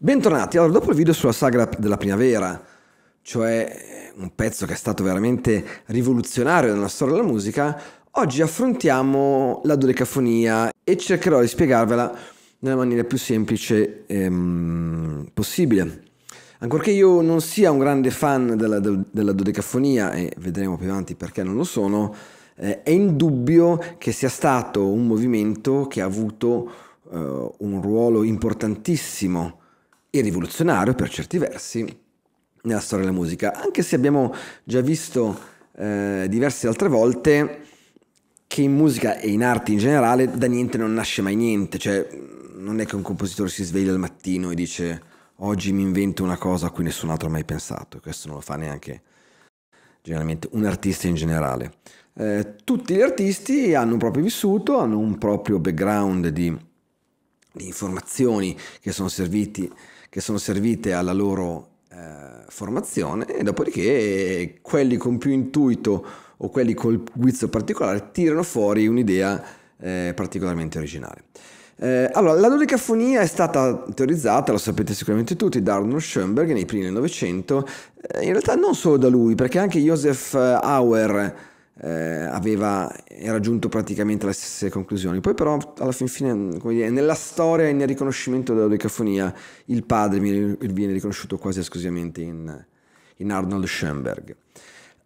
Bentornati, allora dopo il video sulla sagra della primavera, cioè eh, un pezzo che è stato veramente rivoluzionario nella storia della musica, oggi affrontiamo la dodecafonia e cercherò di spiegarvela nella maniera più semplice ehm, possibile. Ancorché io non sia un grande fan della, della dodecafonia, e vedremo più avanti perché non lo sono, eh, è indubbio che sia stato un movimento che ha avuto eh, un ruolo importantissimo e rivoluzionario per certi versi nella storia della musica, anche se abbiamo già visto eh, diverse altre volte che in musica e in arte in generale da niente non nasce mai niente, cioè non è che un compositore si sveglia al mattino e dice oggi mi invento una cosa a cui nessun altro ha mai pensato, questo non lo fa neanche generalmente un artista in generale. Eh, tutti gli artisti hanno un proprio vissuto, hanno un proprio background di di informazioni che sono, serviti, che sono servite alla loro eh, formazione e dopodiché quelli con più intuito o quelli col guizzo particolare tirano fuori un'idea eh, particolarmente originale. Eh, allora, la dodicafonia è stata teorizzata, lo sapete sicuramente tutti, da Arnold Schoenberg nei primi del Novecento, eh, in realtà non solo da lui, perché anche Joseph eh, Auer eh, aveva raggiunto praticamente le stesse conclusioni. Poi però alla fin fine, come dire, nella storia e nel riconoscimento della dodecafonia, il padre viene, riconosciuto quasi esclusivamente in, in Arnold Schoenberg.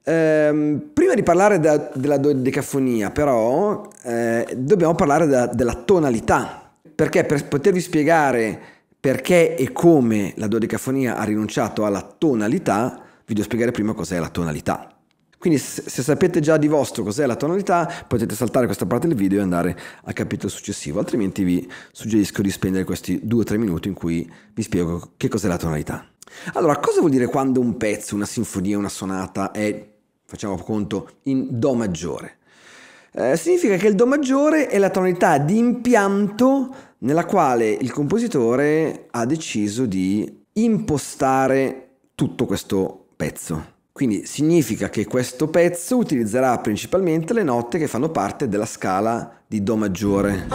Ehm, prima di parlare da, della dodecafonia però eh, dobbiamo parlare da, della tonalità, perché per potervi spiegare perché e come la dodecafonia ha rinunciato alla tonalità, vi devo spiegare prima cos'è la tonalità. Quindi se sapete già di vostro cos'è la tonalità, potete saltare questa parte del video e andare al capitolo successivo, altrimenti vi suggerisco di spendere questi 2-3 minuti in cui vi spiego che cos'è la tonalità. Allora, cosa vuol dire quando un pezzo, una sinfonia, una sonata è, facciamo conto, in Do maggiore? Eh, significa che il Do maggiore è la tonalità di impianto nella quale il compositore ha deciso di impostare tutto questo pezzo. Quindi significa che questo pezzo utilizzerà principalmente le note che fanno parte della scala di Do maggiore.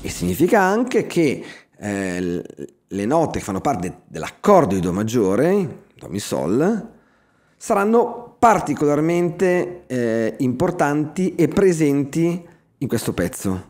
E significa anche che eh, le note che fanno parte dell'accordo di Do maggiore, Do Mi Sol, saranno particolarmente eh, importanti e presenti in questo pezzo.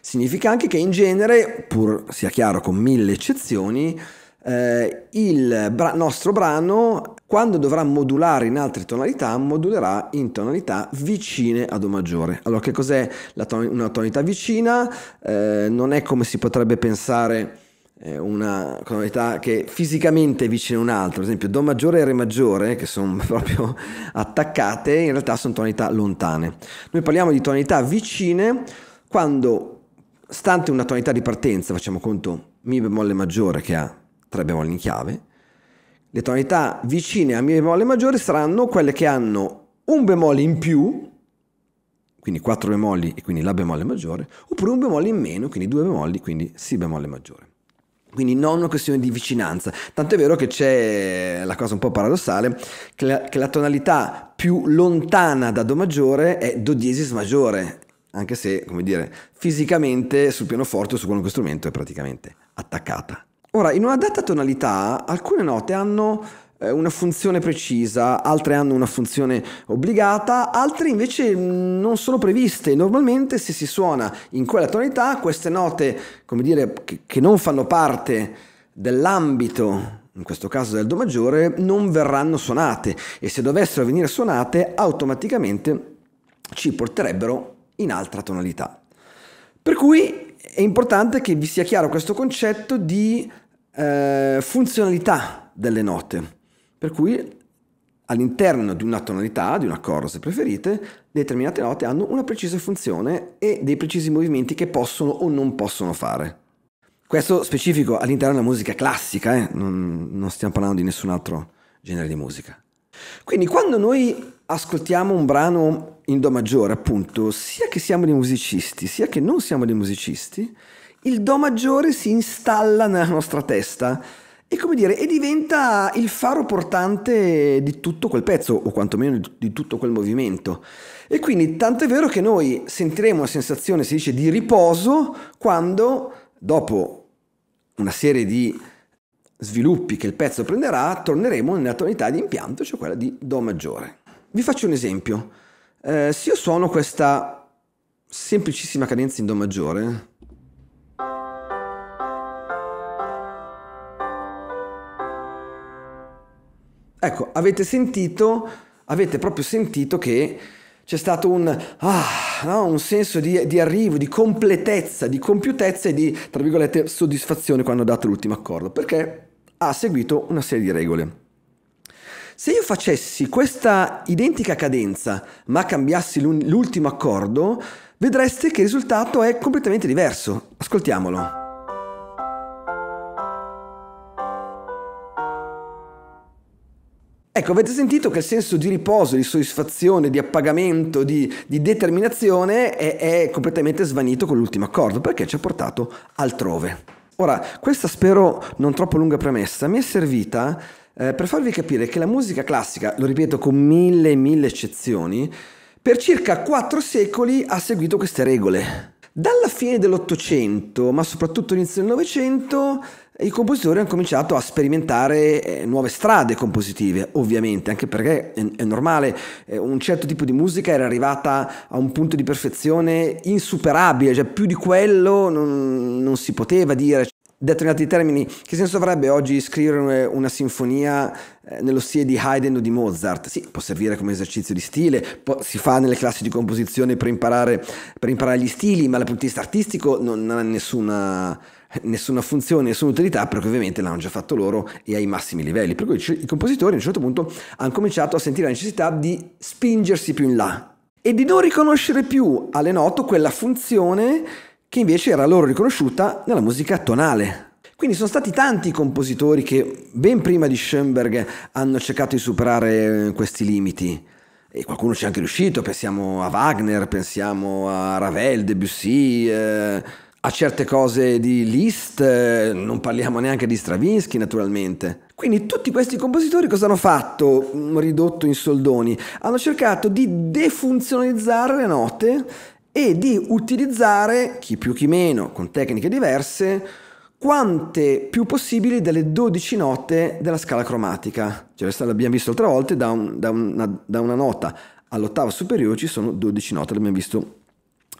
Significa anche che in genere, pur sia chiaro con mille eccezioni, eh, il bra- nostro brano, quando dovrà modulare in altre tonalità, modulerà in tonalità vicine a Do maggiore. Allora, che cos'è ton- una tonalità vicina? Eh, non è come si potrebbe pensare eh, una tonalità che fisicamente è vicina a un'altra, ad esempio Do maggiore e Re maggiore, che sono proprio attaccate, in realtà sono tonalità lontane. Noi parliamo di tonalità vicine quando, stante una tonalità di partenza, facciamo conto Mi bemolle maggiore che ha tre bemolle in chiave, le tonalità vicine a Mi bemolle maggiore saranno quelle che hanno un bemolle in più, quindi 4 bemolli e quindi La bemolle maggiore, oppure un bemolle in meno, quindi 2 bemolli, quindi Si bemolle maggiore. Quindi non una questione di vicinanza. Tanto è vero che c'è la cosa un po' paradossale, che la, che la tonalità più lontana da Do maggiore è Do diesis maggiore, anche se, come dire, fisicamente sul pianoforte o su qualunque strumento è praticamente attaccata. Ora, in una data tonalità, alcune note hanno eh, una funzione precisa, altre hanno una funzione obbligata, altre invece non sono previste. Normalmente se si suona in quella tonalità, queste note, come dire, che, non fanno parte dell'ambito, in questo caso del Do maggiore, non verranno suonate e se dovessero venire suonate, automaticamente ci porterebbero in altra tonalità. Per cui è importante che vi sia chiaro questo concetto di eh, funzionalità delle note, per cui all'interno di una tonalità, di un accordo se preferite, determinate note hanno una precisa funzione e dei precisi movimenti che possono o non possono fare. Questo specifico all'interno della musica classica, eh? non, non stiamo parlando di nessun altro genere di musica. Quindi quando noi ascoltiamo un brano in Do maggiore, appunto, sia che siamo dei musicisti, sia che non siamo dei musicisti, il Do maggiore si installa nella nostra testa e, come dire, e diventa il faro portante di tutto quel pezzo, o quantomeno di tutto quel movimento. E quindi tanto è vero che noi sentiremo una sensazione, si dice, di riposo quando, dopo una serie di sviluppi che il pezzo prenderà, torneremo nella tonalità di impianto, cioè quella di Do maggiore. Vi faccio un esempio. Eh, se io suono questa semplicissima cadenza in Do maggiore, Ecco, avete sentito, avete proprio sentito che c'è stato un, ah, no, un senso di, di, arrivo, di completezza, di compiutezza e di, tra virgolette, soddisfazione quando ho dato l'ultimo accordo, perché ha seguito una serie di regole. Se io facessi questa identica cadenza ma cambiassi l'ultimo accordo, vedreste che il risultato è completamente diverso. Ascoltiamolo. Ecco, avete sentito che il senso di riposo, di soddisfazione, di appagamento, di, di determinazione è, è completamente svanito con l'ultimo accordo perché ci ha portato altrove. Ora, questa spero non troppo lunga premessa mi è servita eh, per farvi capire che la musica classica, lo ripeto con mille e mille eccezioni, per circa quattro secoli ha seguito queste regole. Dalla fine dell'Ottocento, ma soprattutto all'inizio del Novecento, i compositori hanno cominciato a sperimentare eh, nuove strade compositive, ovviamente, anche perché è, normale, eh, un certo tipo di musica era arrivata a un punto di perfezione insuperabile, cioè più di quello non, non si poteva dire, Detto in altri termini, che senso avrebbe oggi scrivere una sinfonia eh, nello stile di Haydn o di Mozart? Sì, può servire come esercizio di stile, si fa nelle classi di composizione per imparare, per imparare gli stili, ma dal punto di vista artistico non, non ha nessuna, nessuna funzione, nessuna utilità, perché ovviamente l'hanno già fatto loro e ai massimi livelli. Per cui i compositori a un certo punto hanno cominciato a sentire la necessità di spingersi più in là e di non riconoscere più alle note quella funzione che invece era loro riconosciuta nella musica tonale. Quindi sono stati tanti i compositori che ben prima di Schoenberg hanno cercato di superare questi limiti. E qualcuno ci è anche riuscito, pensiamo a Wagner, pensiamo a Ravel, Debussy, eh, a certe cose di Liszt, eh, non parliamo neanche di Stravinsky naturalmente. Quindi tutti questi compositori cosa hanno fatto, mm, ridotto in soldoni? Hanno cercato di defunzionalizzare le note e di utilizzare, chi più chi meno, con tecniche diverse, quante più possibili delle 12 note della scala cromatica. Cioè, l'abbiamo visto altre volte, da, un, da, una, da una nota all'ottava superiore ci sono 12 note, l'abbiamo visto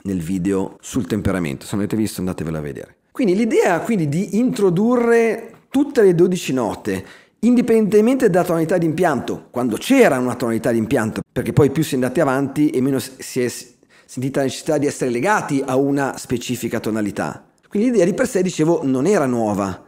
nel video sul temperamento. Se non avete visto andatevela a vedere. Quindi l'idea quindi di introdurre tutte le 12 note, indipendentemente dalla tonalità di impianto, quando c'era una tonalità di impianto, perché poi più si è andati avanti e meno si è sentita la necessità di essere legati a una specifica tonalità. Quindi l'idea di per sé, dicevo, non era nuova.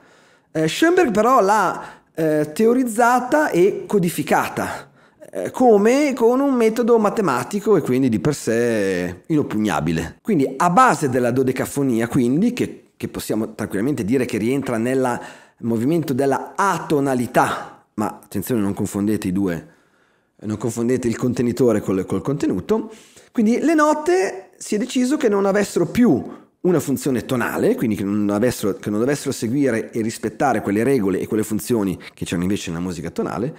Eh, Schoenberg però l'ha eh, teorizzata e codificata eh, come con un metodo matematico e quindi di per sé inoppugnabile. Quindi a base della dodecafonia, quindi, che, che possiamo tranquillamente dire che rientra nel movimento della atonalità, ma attenzione non confondete i due, non confondete il contenitore col, col contenuto. Quindi le note si è deciso che non avessero più una funzione tonale, quindi che non, avessero, che non dovessero seguire e rispettare quelle regole e quelle funzioni che c'erano invece nella musica tonale,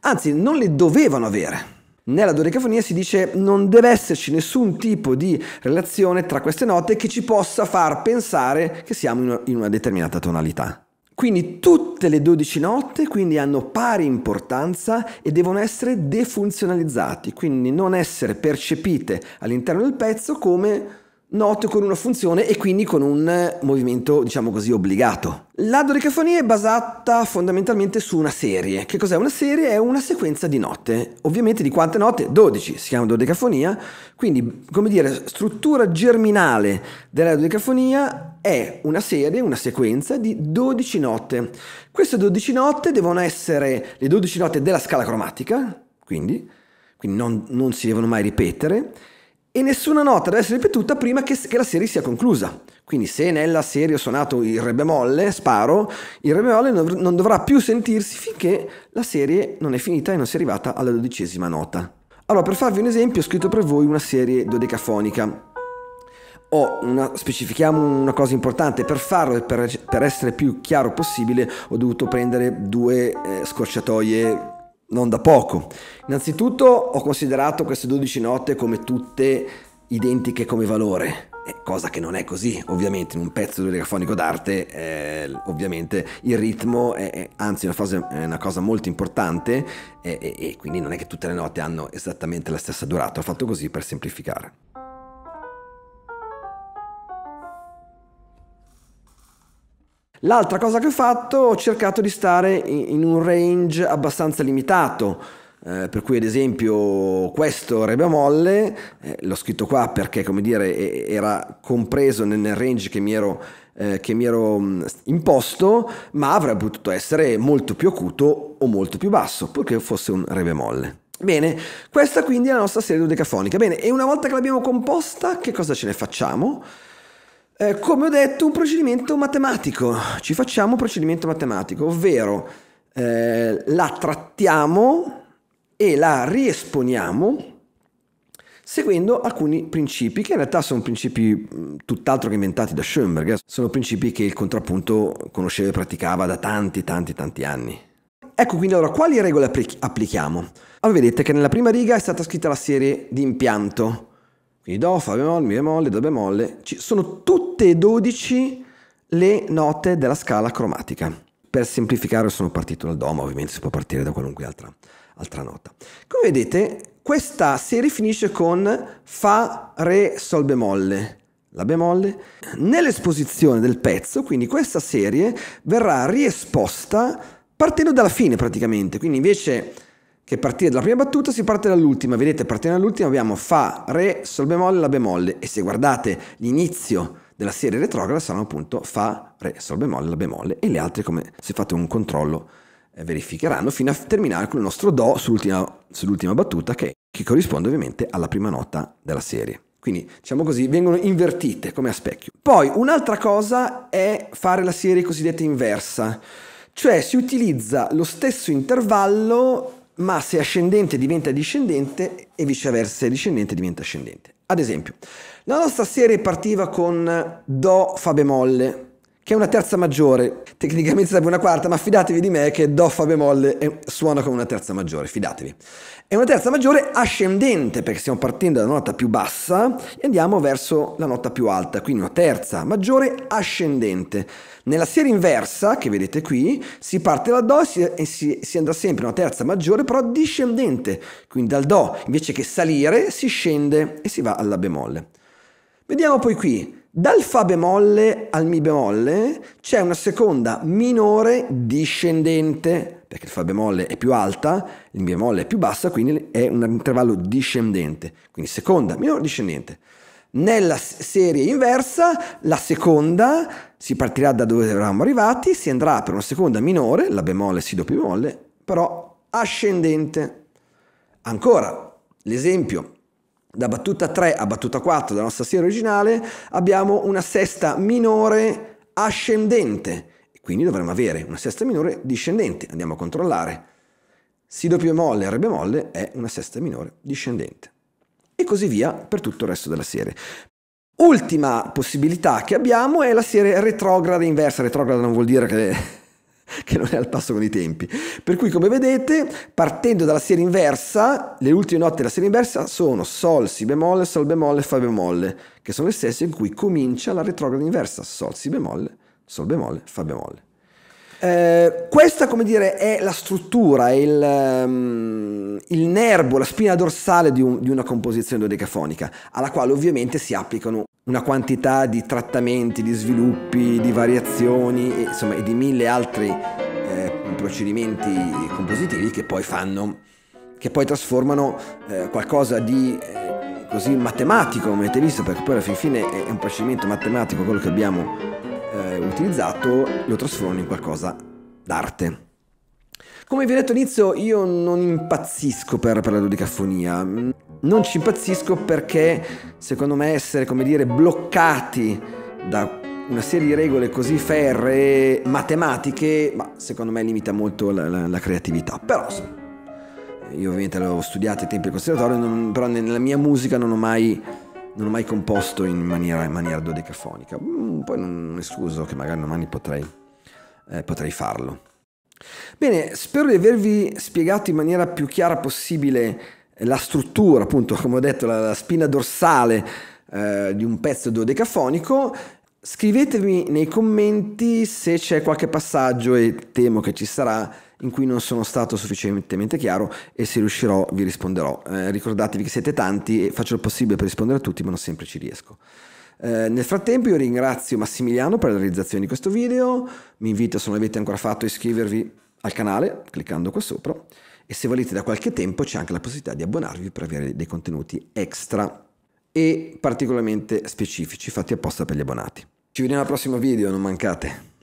anzi non le dovevano avere. Nella dodecafonia si dice non deve esserci nessun tipo di relazione tra queste note che ci possa far pensare che siamo in una determinata tonalità. Quindi tutte le 12 note quindi, hanno pari importanza e devono essere defunzionalizzati, quindi non essere percepite all'interno del pezzo come note con una funzione e quindi con un movimento, diciamo così, obbligato. La dodecafoni è basata fondamentalmente su una serie. Che cos'è una serie? È una sequenza di note. Ovviamente di quante note? 12, si chiama dodecafonia. Quindi, come dire, struttura germinale della dodecafonia è una serie, una sequenza di 12 note. Queste 12 note devono essere le 12 note della scala cromatica, quindi, quindi non, non si devono mai ripetere e nessuna nota deve essere ripetuta prima che, che la serie sia conclusa. Quindi se nella serie ho suonato il re bemolle, sparo, il re bemolle non dovrà più sentirsi finché la serie non è finita e non si è arrivata alla dodicesima nota. Allora, per farvi un esempio, ho scritto per voi una serie dodecafonica. Una, specifichiamo una cosa importante, per farlo e per, per, essere più chiaro possibile ho dovuto prendere due eh, scorciatoie non da poco. Innanzitutto ho considerato queste 12 note come tutte identiche come valore, eh, cosa che non è così, ovviamente in un pezzo liricafonico d'arte eh, ovviamente il ritmo è, anzi una, fase, è una cosa molto importante e, e, e quindi non è che tutte le note hanno esattamente la stessa durata, ho fatto così per semplificare. L'altra cosa che ho fatto, ho cercato di stare in un range abbastanza limitato, eh, per cui ad esempio questo re bemolle, eh, l'ho scritto qua perché come dire era compreso nel range che mi ero, eh, che mi ero mh, mm, imposto, ma avrebbe potuto essere molto più acuto o molto più basso, purché fosse un re bemolle. Bene, questa quindi è la nostra serie dodecafonica. Bene, e una volta che l'abbiamo composta, che cosa ce ne facciamo? Eh, come ho detto, un procedimento matematico. Ci facciamo un procedimento matematico, ovvero eh, la trattiamo e la riesponiamo seguendo alcuni principi che in realtà sono principi mm, tutt'altro che inventati da Schoenberg, eh. sono principi che il contrappunto conosceva e praticava da tanti tanti tanti anni. Ecco quindi allora quali regole applichiamo? Allora vedete che nella prima riga è stata scritta la serie di impianto, quindi do, fa bemolle, mi bemolle, do bemolle, sono tutti tutte e 12 le note della scala cromatica. Per semplificare sono partito dal Do, ma ovviamente si può partire da qualunque altra, altra nota. Come vedete, questa serie finisce con Fa, Re, Sol bemolle la bemolle, nell'esposizione del pezzo, quindi questa serie verrà riesposta partendo dalla fine praticamente, quindi invece che partire dalla prima battuta si parte dall'ultima, vedete partendo dall'ultima abbiamo Fa, Re, Sol bemolle, La bemolle e se guardate l'inizio della serie retrograda saranno appunto Fa, Re, Sol bemolle, La bemolle e le altre come se fate un controllo eh, verificheranno fino a terminare con il nostro Do sull'ultima, sull'ultima battuta che, che corrisponde ovviamente alla prima nota della serie. Quindi, diciamo così, vengono invertite come a specchio. Poi, un'altra cosa è fare la serie cosiddetta inversa, cioè si utilizza lo stesso intervallo ma se ascendente diventa discendente e viceversa, se discendente diventa ascendente. Ad esempio, la nostra serie partiva con Do Fa bemolle, che è una terza maggiore, tecnicamente sarebbe una quarta, ma fidatevi di me che Do Fa bemolle è, suona come una terza maggiore, fidatevi. È una terza maggiore ascendente perché stiamo partendo dalla nota più bassa e andiamo verso la nota più alta, quindi una terza maggiore ascendente. Nella serie inversa, che vedete qui, si parte da Do e si, e si, si andrà sempre una terza maggiore però discendente, quindi dal Do invece che salire si scende e si va alla bemolle. Vediamo poi qui dal Fa bemolle al Mi bemolle c'è una seconda minore discendente, perché il Fa bemolle è più alta, il Mi bemolle è più bassa, quindi è un intervallo discendente, quindi seconda minore discendente. Nella serie inversa, la seconda si partirà da dove eravamo arrivati, si andrà per una seconda minore, la bemolle, si do bemolle, però ascendente. Ancora, l'esempio da battuta 3 a battuta 4 della nostra serie originale abbiamo una sesta minore ascendente, quindi dovremmo avere una sesta minore discendente. Andiamo a controllare. Si doppio bemolle, re bemolle è una sesta minore discendente. E così via per tutto il resto della serie. Ultima possibilità che abbiamo è la serie retrograda inversa. Retrograda non vuol dire che che non è al passo con i tempi. Per cui, come vedete, partendo dalla serie inversa, le ultime note della serie inversa sono Sol, Si bemolle, Sol bemolle, Fa bemolle, che sono le stesse in cui comincia la retrograda inversa, Sol, Si bemolle, Sol bemolle, Fa bemolle. Eh, questa, come dire, è la struttura, il, um, il nervo, la spina dorsale di, un, di una composizione dodecafonica, alla quale ovviamente si applicano una quantità di trattamenti, di sviluppi, di variazioni, insomma, e di mille altri eh, procedimenti compositivi che poi fanno, che poi trasformano eh, qualcosa di eh, così matematico, come avete visto, perché poi alla fin fine è un procedimento matematico quello che abbiamo eh, utilizzato, lo trasformano in qualcosa d'arte. Come vi ho detto all'inizio, io non impazzisco per, per la ludicafonia non ci impazzisco perché secondo me essere, come dire, bloccati da una serie di regole così ferree, matematiche, ma secondo me limita molto la, la, la creatività. Però io ovviamente l'ho studiato ai tempi del conservatorio, non, però nella mia musica non ho mai, non ho mai composto in maniera, in maniera dodecafonica. Mm, poi non escluso che magari domani potrei, eh, potrei farlo. Bene, spero di avervi spiegato in maniera più chiara possibile la struttura, appunto, come ho detto, la, la spina dorsale eh, di un pezzo dodecafonico. Scrivetemi nei commenti se c'è qualche passaggio, e temo che ci sarà, in cui non sono stato sufficientemente chiaro e se riuscirò vi risponderò. Eh, ricordatevi che siete tanti e faccio il possibile per rispondere a tutti, ma non sempre ci riesco. Eh, nel frattempo io ringrazio Massimiliano per la realizzazione di questo video, mi invito se non l'avete ancora fatto a iscrivervi al canale cliccando qua sopra e se volete da qualche tempo c'è anche la possibilità di abbonarvi per avere dei contenuti extra e particolarmente specifici fatti apposta per gli abbonati. Ci vediamo al prossimo video, non mancate!